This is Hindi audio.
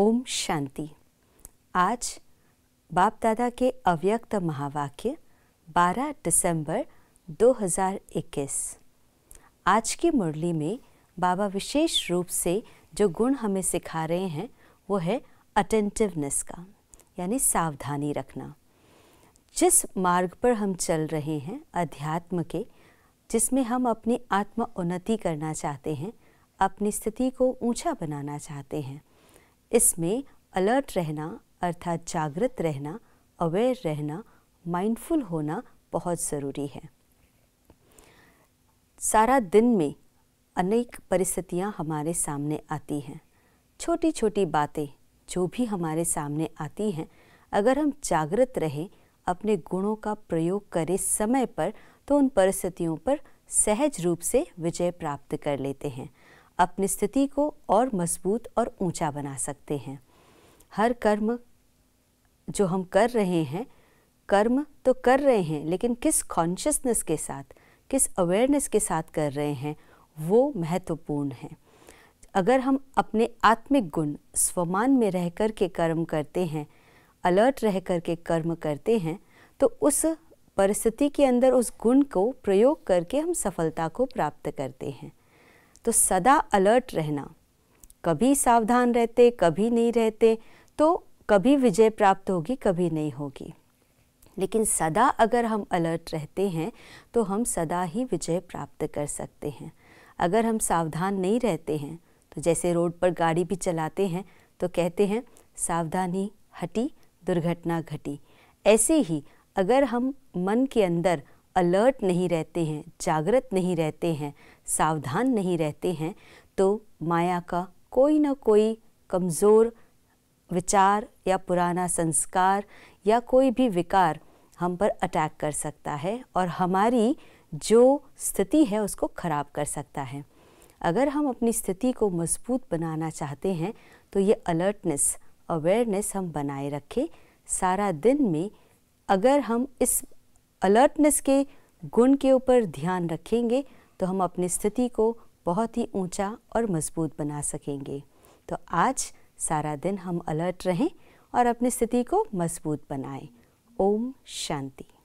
ओम शांति आज बाप दादा के अव्यक्त महावाक्य 12 दिसंबर 2021 आज की मुरली में बाबा विशेष रूप से जो गुण हमें सिखा रहे हैं वो है अटेंटिवनेस का यानी सावधानी रखना जिस मार्ग पर हम चल रहे हैं अध्यात्म के जिसमें हम अपनी आत्म उन्नति करना चाहते हैं अपनी स्थिति को ऊंचा बनाना चाहते हैं इसमें अलर्ट रहना अर्थात जागृत रहना अवेयर रहना माइंडफुल होना बहुत ज़रूरी है सारा दिन में अनेक परिस्थितियाँ हमारे सामने आती हैं छोटी छोटी बातें जो भी हमारे सामने आती हैं अगर हम जागृत रहें अपने गुणों का प्रयोग करें समय पर तो उन परिस्थितियों पर सहज रूप से विजय प्राप्त कर लेते हैं अपनी स्थिति को और मजबूत और ऊंचा बना सकते हैं हर कर्म जो हम कर रहे हैं कर्म तो कर रहे हैं लेकिन किस कॉन्शियसनेस के साथ किस अवेयरनेस के साथ कर रहे हैं वो महत्वपूर्ण है अगर हम अपने आत्मिक गुण स्वमान में रह कर के कर्म करते हैं अलर्ट रह कर के कर्म करते हैं तो उस परिस्थिति के अंदर उस गुण को प्रयोग करके हम सफलता को प्राप्त करते हैं तो सदा अलर्ट रहना कभी सावधान रहते कभी नहीं रहते तो कभी विजय प्राप्त होगी कभी नहीं होगी लेकिन सदा अगर हम अलर्ट रहते हैं तो हम सदा ही विजय प्राप्त कर सकते हैं अगर हम सावधान नहीं रहते हैं तो जैसे रोड पर गाड़ी भी चलाते हैं तो कहते हैं सावधानी हटी दुर्घटना घटी ऐसे ही अगर हम मन के अंदर अलर्ट नहीं रहते हैं जागृत नहीं रहते हैं सावधान नहीं रहते हैं तो माया का कोई ना कोई कमज़ोर विचार या पुराना संस्कार या कोई भी विकार हम पर अटैक कर सकता है और हमारी जो स्थिति है उसको ख़राब कर सकता है अगर हम अपनी स्थिति को मजबूत बनाना चाहते हैं तो ये अलर्टनेस अवेयरनेस हम बनाए रखें सारा दिन में अगर हम इस अलर्टनेस के गुण के ऊपर ध्यान रखेंगे तो हम अपनी स्थिति को बहुत ही ऊंचा और मजबूत बना सकेंगे तो आज सारा दिन हम अलर्ट रहें और अपनी स्थिति को मजबूत बनाएं ओम शांति